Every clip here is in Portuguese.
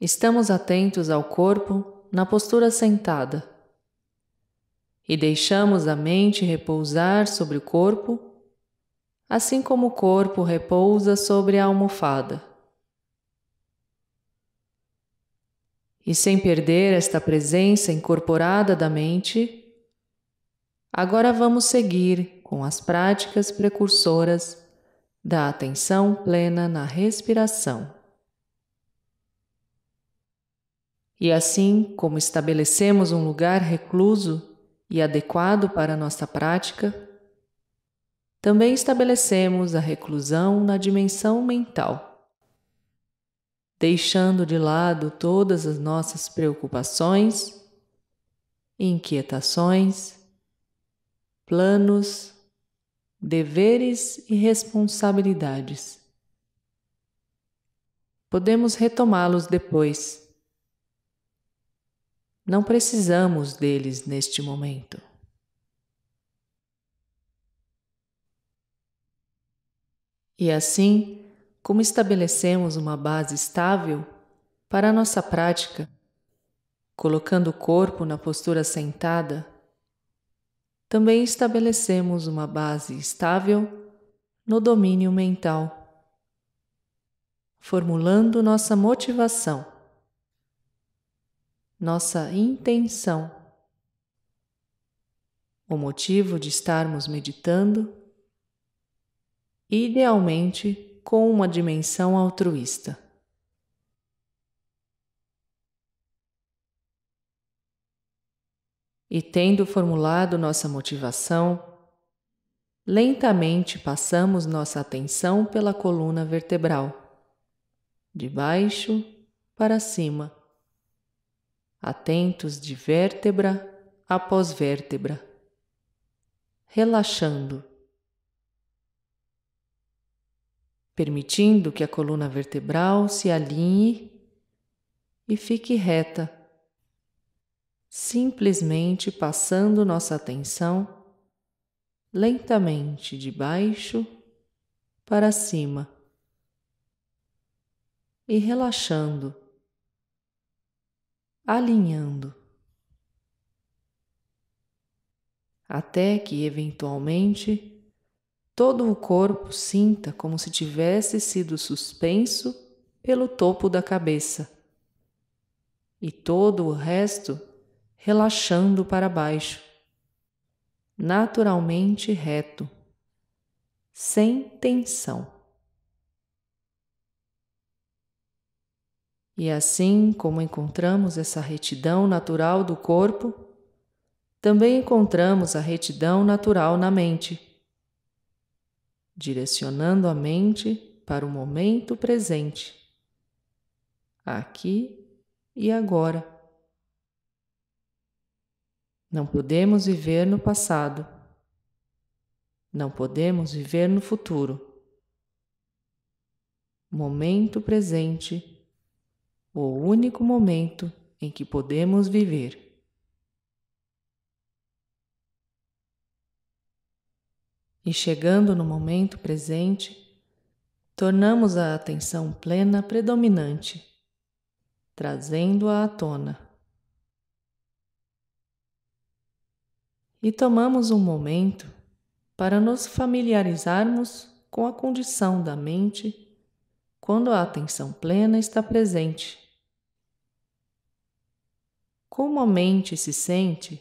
Estamos atentos ao corpo na postura sentada e deixamos a mente repousar sobre o corpo, assim como o corpo repousa sobre a almofada. E sem perder esta presença incorporada da mente, agora vamos seguir com as práticas precursoras da atenção plena na respiração. E assim como estabelecemos um lugar recluso e adequado para nossa prática, também estabelecemos a reclusão na dimensão mental, deixando de lado todas as nossas preocupações, inquietações, planos, deveres e responsabilidades. Podemos retomá-los depois não precisamos deles neste momento. E assim, como estabelecemos uma base estável para a nossa prática, colocando o corpo na postura sentada, também estabelecemos uma base estável no domínio mental, formulando nossa motivação nossa intenção. O motivo de estarmos meditando, idealmente com uma dimensão altruísta. E tendo formulado nossa motivação, lentamente passamos nossa atenção pela coluna vertebral, de baixo para cima atentos de vértebra após vértebra, relaxando, permitindo que a coluna vertebral se alinhe e fique reta, simplesmente passando nossa atenção lentamente de baixo para cima e relaxando alinhando, até que, eventualmente, todo o corpo sinta como se tivesse sido suspenso pelo topo da cabeça e todo o resto relaxando para baixo, naturalmente reto, sem tensão. E assim como encontramos essa retidão natural do corpo, também encontramos a retidão natural na mente, direcionando a mente para o momento presente, aqui e agora. Não podemos viver no passado, não podemos viver no futuro. Momento presente o único momento em que podemos viver. E chegando no momento presente, tornamos a atenção plena predominante, trazendo-a à tona. E tomamos um momento para nos familiarizarmos com a condição da mente quando a atenção plena está presente como a mente se sente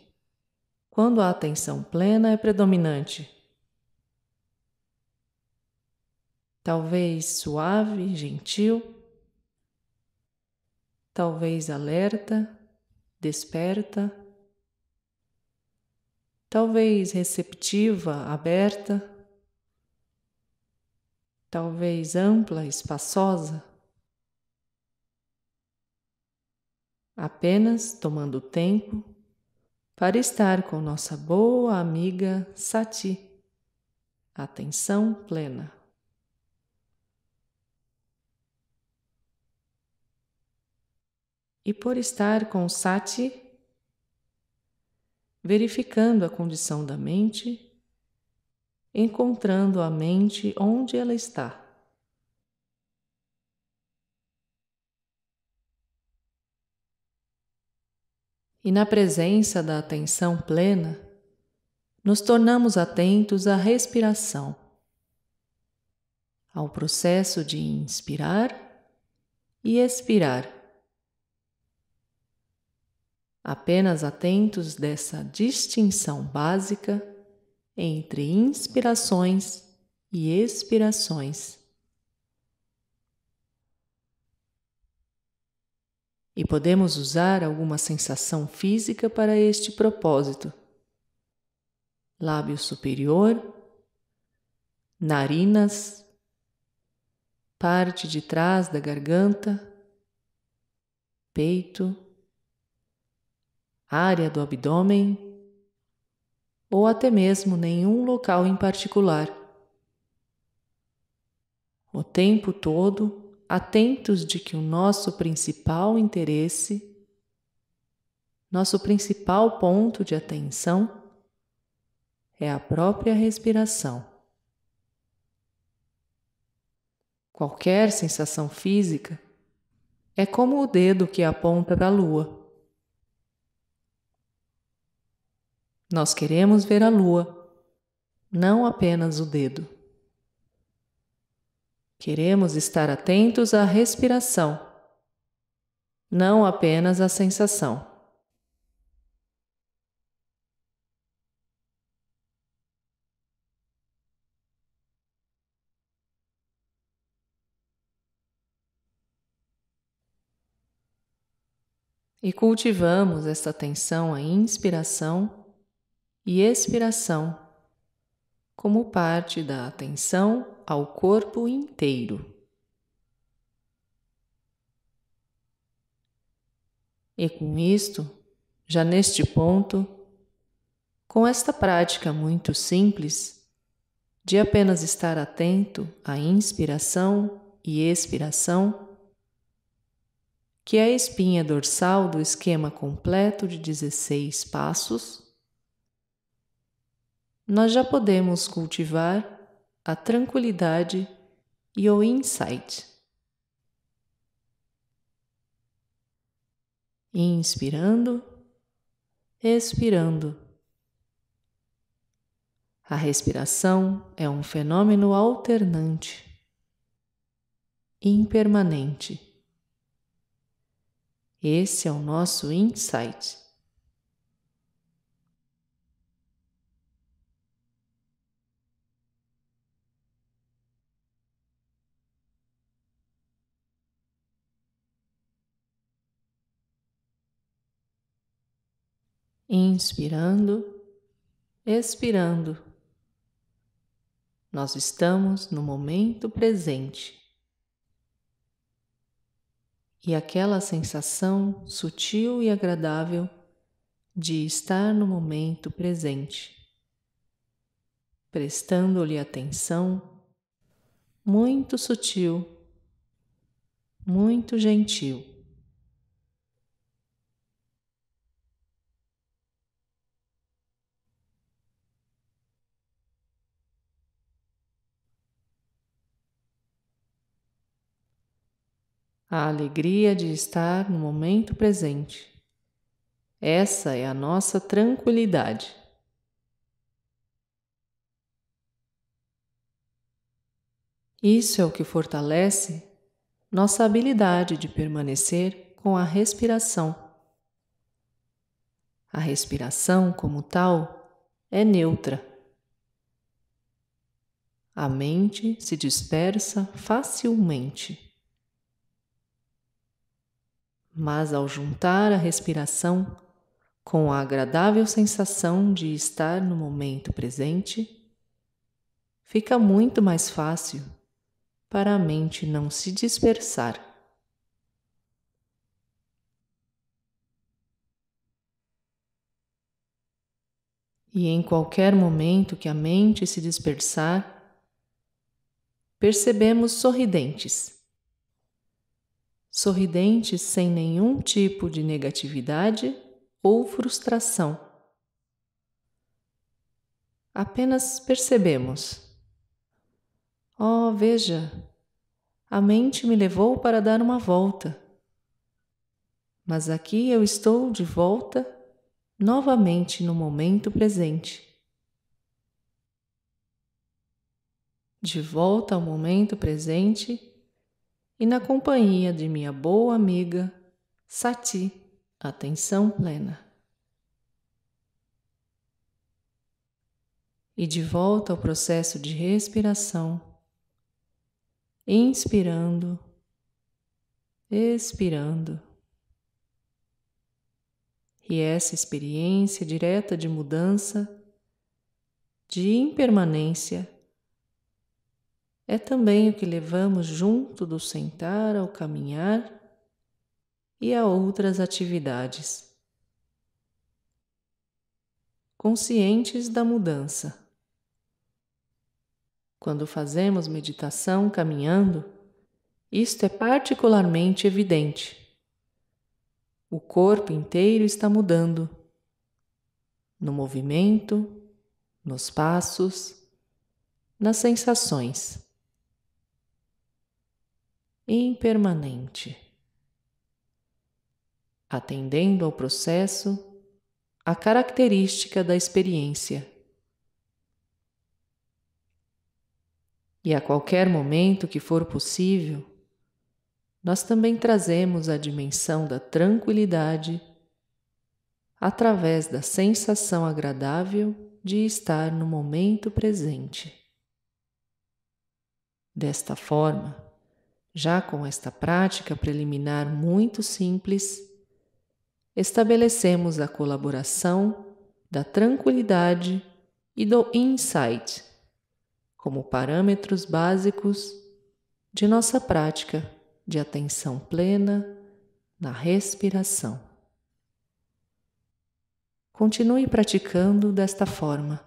quando a atenção plena é predominante. Talvez suave, gentil, talvez alerta, desperta, talvez receptiva, aberta, talvez ampla, espaçosa. apenas tomando tempo para estar com nossa boa amiga Sati. Atenção plena. E por estar com Sati, verificando a condição da mente, encontrando a mente onde ela está. E na presença da atenção plena, nos tornamos atentos à respiração, ao processo de inspirar e expirar. Apenas atentos dessa distinção básica entre inspirações e expirações. e podemos usar alguma sensação física para este propósito. Lábio superior, narinas, parte de trás da garganta, peito, área do abdômen ou até mesmo nenhum local em particular. O tempo todo atentos de que o nosso principal interesse, nosso principal ponto de atenção é a própria respiração. Qualquer sensação física é como o dedo que aponta para a lua. Nós queremos ver a lua, não apenas o dedo. Queremos estar atentos à respiração, não apenas à sensação. e cultivamos esta atenção à inspiração e expiração como parte da atenção ao corpo inteiro. E com isto, já neste ponto, com esta prática muito simples, de apenas estar atento à inspiração e expiração, que é a espinha dorsal do esquema completo de 16 passos, nós já podemos cultivar a tranquilidade e o insight. Inspirando, expirando. A respiração é um fenômeno alternante, impermanente. Esse é o nosso insight. inspirando, expirando. Nós estamos no momento presente. E aquela sensação sutil e agradável de estar no momento presente, prestando-lhe atenção muito sutil, muito gentil. a alegria de estar no momento presente. Essa é a nossa tranquilidade. Isso é o que fortalece nossa habilidade de permanecer com a respiração. A respiração, como tal, é neutra. A mente se dispersa facilmente mas ao juntar a respiração com a agradável sensação de estar no momento presente, fica muito mais fácil para a mente não se dispersar. E em qualquer momento que a mente se dispersar, percebemos sorridentes sorridente sem nenhum tipo de negatividade ou frustração. Apenas percebemos. Oh, veja, a mente me levou para dar uma volta. Mas aqui eu estou de volta, novamente no momento presente. De volta ao momento presente e na companhia de minha boa amiga Sati, atenção plena. E de volta ao processo de respiração, inspirando, expirando. E essa experiência direta de mudança, de impermanência, é também o que levamos junto do sentar ao caminhar e a outras atividades. Conscientes da mudança. Quando fazemos meditação caminhando, isto é particularmente evidente. O corpo inteiro está mudando. No movimento, nos passos, nas sensações impermanente. Atendendo ao processo, a característica da experiência. E a qualquer momento que for possível, nós também trazemos a dimensão da tranquilidade através da sensação agradável de estar no momento presente. Desta forma, já com esta prática preliminar muito simples, estabelecemos a colaboração da tranquilidade e do insight como parâmetros básicos de nossa prática de atenção plena na respiração. Continue praticando desta forma,